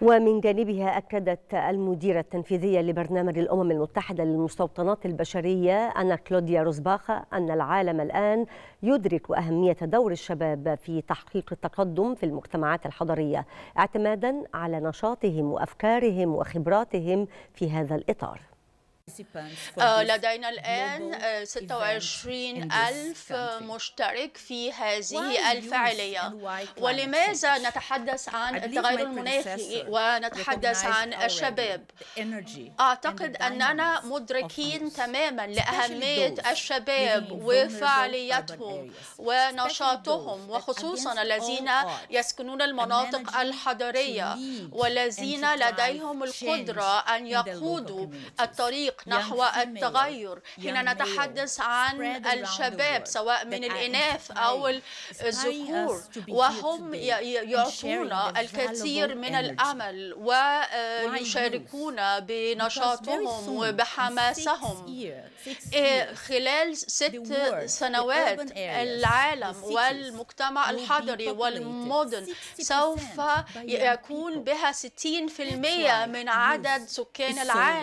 ومن جانبها أكدت المديرة التنفيذية لبرنامج الأمم المتحدة للمستوطنات البشرية أنا كلوديا روزباخا أن العالم الآن يدرك أهمية دور الشباب في تحقيق التقدم في المجتمعات الحضرية اعتمادا على نشاطهم وأفكارهم وخبراتهم في هذا الإطار آه، لدينا الآن 26 آه، ألف مشترك في هذه الفعالية ولماذا نتحدث عن التغير المناخي ونتحدث عن الشباب أعتقد أننا مدركين تماما لأهمية الشباب وفعاليتهم ونشاطهم وخصوصا الذين يسكنون المناطق الحضرية والذين لديهم القدرة أن يقودوا الطريق الطريق نحو التغير حين نتحدث عن الشباب سواء من الإناث أو الذكور وهم يعطون الكثير من الأمل ويشاركون آه، بنشاطهم وبحماسهم آه، خلال ست سنوات العالم والمجتمع الحضري والمدن سوف يكون بها 60% من عدد سكان العالم